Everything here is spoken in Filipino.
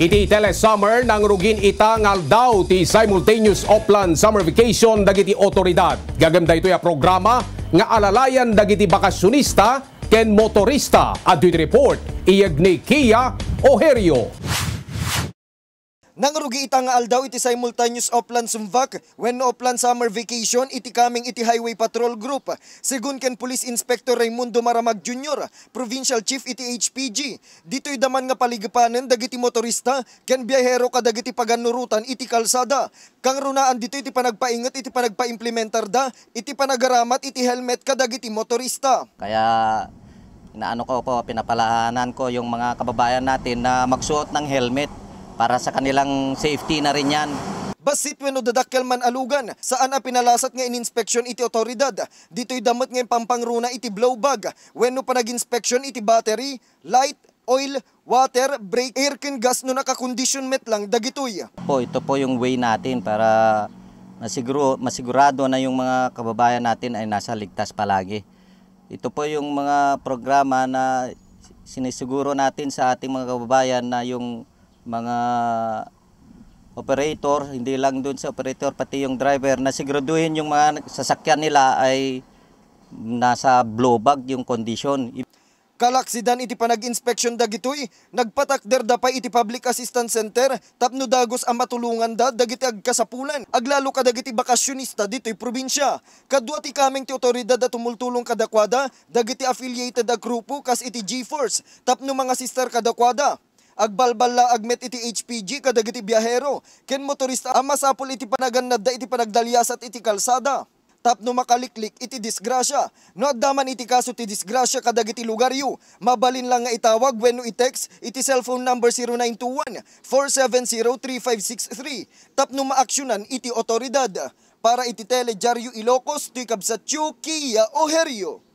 Iti summer ng rugin itangal daw ti simultaneous Oplan Summer Vacation dagiti otoridad. Gagamda ito ya programa nga alalayan dagiti bakasyonista ken motorista. Adwit report, iyag ni Kia Oherio. Nang rugi itang aldaw iti simultaneous Oplan Sumvak when no summer vacation iti kaming iti highway patrol group. Segun ken Police Inspector Raimundo Maramag Jr., Provincial Chief iti HPG. Dito'y daman nga paligipanan dagiti motorista ken biyahero kadagiti paganurutan iti kalsada. Kang runaan dito iti panagpaingat iti panagpaimplementar da iti panagaramat iti helmet kadagiti motorista. Kaya inaano ko po pinapalahanan ko yung mga kababayan natin na magsuot ng helmet para sa kanilang safety na rin yan. Basit weno dadakkel man alugan, saan a pinalasat nga ininspeksyon iti otoridad. Dito'y damat nga pampangruna iti blowbag, weno pa nag-inspeksyon iti battery, light, oil, water, brake, air can gas no nakakondisyon met lang dagitoy. Po, ito po yung way natin para masiguro, masigurado na yung mga kababayan natin ay nasa ligtas palagi. Ito po yung mga programa na sinisiguro natin sa ating mga kababayan na yung mga operator, hindi lang doon sa operator, pati yung driver, na siguraduhin yung mga sasakyan nila ay nasa blow blowbag yung kondisyon. Kalaksidan iti panag-inspeksyon dagitoy, nagpatakder da pa iti Public Assistance Center, tapno dagos ang matulungan da dagiti agkasapulan. Aglalo ka dagiti bakasyonista ditoy probinsya. Kadwa ti kaming ti otoridad at tumultulong kadakwada, dagiti affiliated a grupo kas iti G-Force, tapno mga sister kadakwada agbalbala lang agmet iti HPG kadagiti biyahero, ken motorista ang masapol iti panaganda iti panagdalyas at iti kalsada. Tapno makaliklik iti disgrasya. No addaman iti kaso ti disgrasya kadagiti iti lugaryo. Mabalin lang nga itawag wenno i-text iti cellphone number 0921-470-3563. Tapno maaksyonan iti otoridad para iti teledyaryo Ilocos ti Kabsatyo, Kia o Herio.